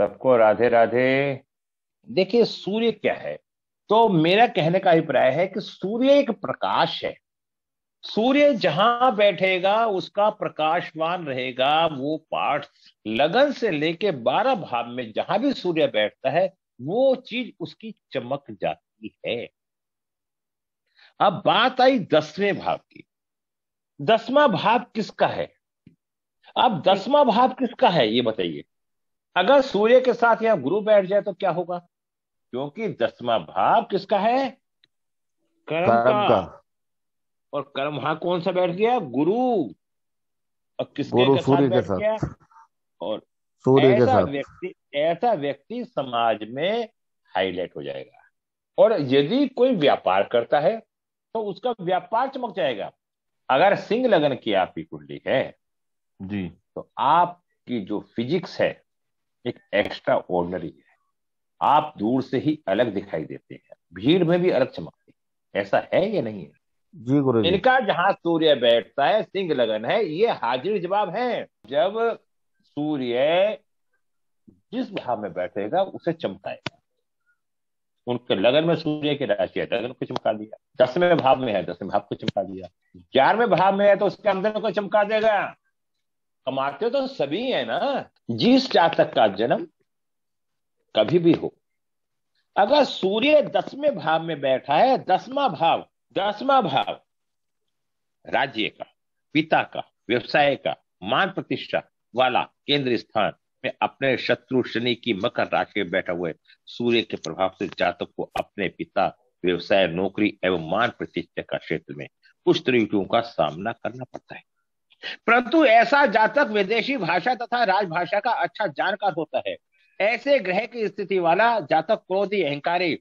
सबको राधे राधे देखिए सूर्य क्या है तो मेरा कहने का अभिप्राय है कि सूर्य एक प्रकाश है सूर्य जहां बैठेगा उसका प्रकाशवान रहेगा वो पाठ लगन से लेके बारह भाव में जहां भी सूर्य बैठता है वो चीज उसकी चमक जाती है अब बात आई दसवें भाव की दसवा भाव किसका है अब दसवा भाव किसका है ये बताइए अगर सूर्य के साथ यह गुरु बैठ जाए तो क्या होगा क्योंकि दसवा भाव किसका है कर्म, का।, का और कर्म वहां कौन सा बैठ गया गुरु और किसके गुरु सूर्य के साथ, के साथ। और सूर्य के साथ व्यक्ति ऐसा व्यक्ति समाज में हाईलाइट हो जाएगा और यदि कोई व्यापार करता है तो उसका व्यापार चमक जाएगा अगर सिंह लगन की आपकी कुंडली है जी तो आपकी जो फिजिक्स है एक एक्स्ट्रा ऑर्डनरी है आप दूर से ही अलग दिखाई देते हैं भीड़ में भी अलग चमकते हैं ऐसा है या नहीं है जी गुरु इनका जहां सूर्य बैठता है सिंह लगन है ये हाजिर जवाब है जब सूर्य जिस भाव में बैठेगा उसे चमकाएगा उनके लगन में सूर्य की राशि है लगन को चमका दिया दसवें भाव में है दसवें भाव को चमका दिया ग्यारहवें भाव में है तो उसके अंदर को चमका देगा कमाते तो सभी है ना जिस जातक का जन्म कभी भी हो अगर सूर्य दसवें भाव में बैठा है दसवा भाव दसवा भाव राज्य का पिता का व्यवसाय का मान प्रतिष्ठा वाला केंद्र स्थान में अपने शत्रु शनि की मकर राशि में बैठा हुए सूर्य के प्रभाव से जातक को अपने पिता व्यवसाय नौकरी एवं मान प्रतिष्ठा का क्षेत्र में कुछ त्रुटियों का सामना करना पड़ता है परंतु ऐसा जातक विदेशी भाषा तथा राजभाषा का अच्छा जानकार होता है ऐसे ग्रह की स्थिति वाला जातक क्रोधी अहंकारी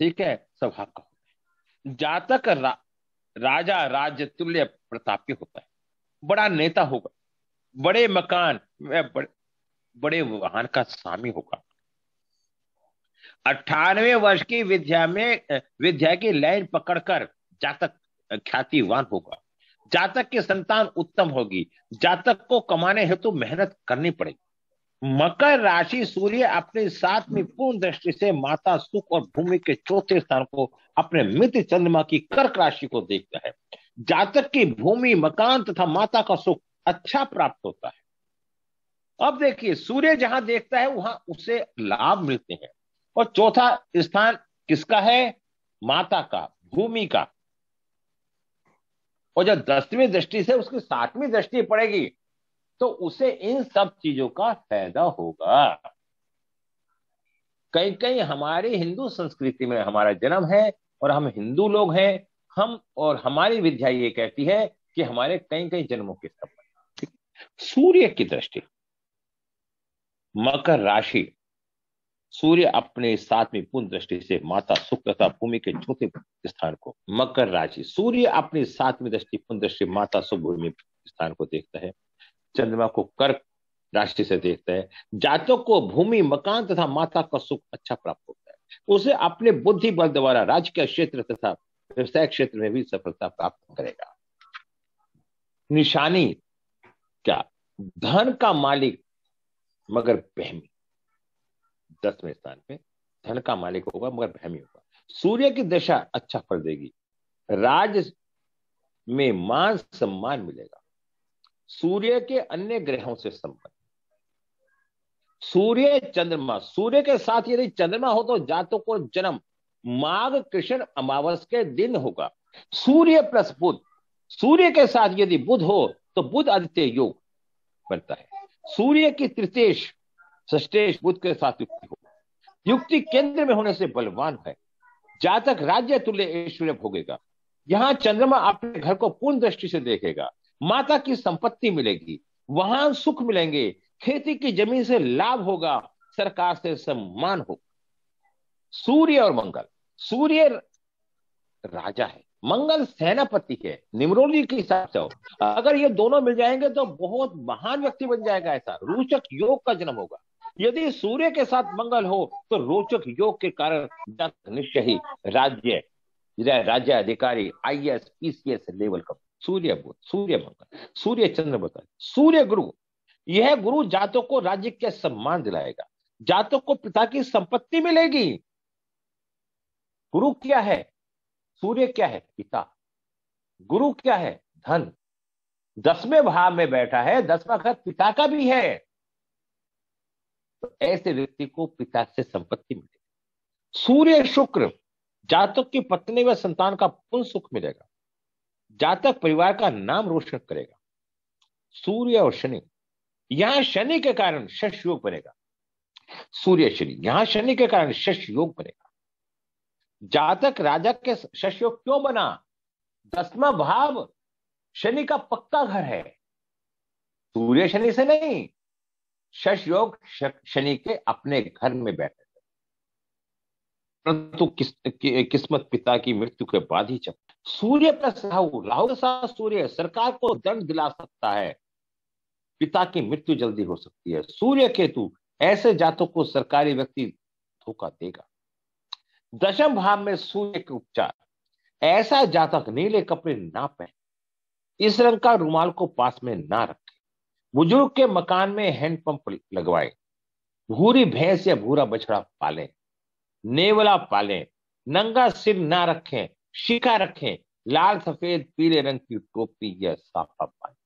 ठीक है स्वभाव का होता है जातक रा, राजा राज्य तुल्य के होता है बड़ा नेता होगा बड़े मकान बड़े, बड़े वाहन का स्वामी होगा अठानवे वर्ष की विद्या में विद्या की लाइन पकड़कर जातक ख्यातिवान होगा जातक की संतान उत्तम होगी जातक को कमाने हेतु मेहनत करनी पड़ेगी मकर राशि सूर्य अपने साथ में पूर्ण दृष्टि से माता सुख और भूमि के चौथे स्थान को अपने मित्र चंद्रमा की कर्क राशि को देखता है जातक की भूमि मकान तथा माता का सुख अच्छा प्राप्त होता है अब देखिए सूर्य जहां देखता है वहां उसे लाभ मिलते हैं और चौथा स्थान किसका है माता का भूमि का और जब दसवीं दृष्टि से उसकी सातवीं दृष्टि पड़ेगी तो उसे इन सब चीजों का फायदा होगा कहीं कहीं हमारी हिंदू संस्कृति में हमारा जन्म है और हम हिंदू लोग हैं हम और हमारी विद्या ये कहती है कि हमारे कई कई जन्मों के संबंध सूर्य की दृष्टि मकर राशि सूर्य अपने सातवीं पूर्ण दृष्टि से माता शुक्र तथा भूमि के चौथे स्थान को मकर राशि सूर्य अपनी सातवीं दृष्टि पूर्ण दृष्टि माता शुभ भूमि स्थान को देखता है चंद्रमा को कर्क राशि से देखता है जातक को भूमि मकान तथा माता का सुख अच्छा प्राप्त होता है उसे अपने बुद्धि बल द्वारा राज्य के क्षेत्र तथा व्यवसाय क्षेत्र में भी सफलता प्राप्त करेगा निशानी क्या धन का मालिक मगर बहमी दसवें स्थान पे धन का मालिक होगा मगर भ्रमी होगा सूर्य की दशा अच्छा फल देगी राज में मान सम्मान मिलेगा सूर्य के अन्य ग्रहों से संबंध सूर्य चंद्रमा सूर्य के साथ यदि चंद्रमा हो तो जातों को जन्म माघ कृष्ण अमावस के दिन होगा सूर्य प्लस बुध सूर्य के साथ यदि बुध हो तो बुध आदित्य योग बनता है सूर्य की त्रितेश सश्टेश बुद्ध के साथ युक्ति हो युक्ति केंद्र में होने से बलवान है जातक राज्य तुल्य ऐश्वर्य भोगेगा यहाँ चंद्रमा अपने घर को पूर्ण दृष्टि से देखेगा माता की संपत्ति मिलेगी वहां सुख मिलेंगे खेती की जमीन से लाभ होगा सरकार से सम्मान होगा सूर्य और मंगल सूर्य राजा है मंगल सेनापति है निमरोली के हिसाब से हो अगर ये दोनों मिल जाएंगे तो बहुत महान व्यक्ति बन जाएगा ऐसा रोचक योग का जन्म होगा यदि सूर्य के साथ मंगल हो तो रोचक योग के कारण निश्चय ही राज्य राज्य अधिकारी आई एस पीसीएस लेवल का सूर्य बोध सूर्य मंगल सूर्य चंद्र बता सूर्य गुरु यह गुरु जातों को राज्य के सम्मान दिलाएगा जातों को पिता की संपत्ति मिलेगी गुरु क्या है सूर्य क्या है पिता गुरु क्या है धन दसवें भाव में बैठा है दसवा घर पिता का भी है तो ऐसे व्यक्ति को पिता से संपत्ति मिलेगी सूर्य शुक्र जातक की पत्नी व संतान का पुण्य सुख मिलेगा जातक परिवार का नाम रोशन करेगा सूर्य और शनि यहां शनि के कारण शश योग बनेगा सूर्य शनि यहां शनि के कारण शश योग बनेगा जातक राजा के शश योग क्यों बना दसवा भाव शनि का पक्का घर है सूर्य शनि से नहीं शश योग शनि के अपने घर में बैठे थे परंतु किस, कि, किस्मत पिता की मृत्यु के बाद ही चल सूर्य प्लस राहु राहु के साथ सूर्य सरकार को दंड दिला सकता है पिता की मृत्यु जल्दी हो सकती है सूर्य केतु ऐसे जातों को सरकारी व्यक्ति धोखा देगा दशम भाव में सूर्य के उपचार ऐसा जातक नीले कपड़े ना पहने इस रंग का रुमाल को पास में ना रख बुजुर्ग के मकान में हैंडपंप लगवाए भूरी भैंस या भूरा बछड़ा पालें नेवला पालें नंगा सिर ना रखें शिका रखें लाल सफेद पीले रंग की टोपी या साफा पाएं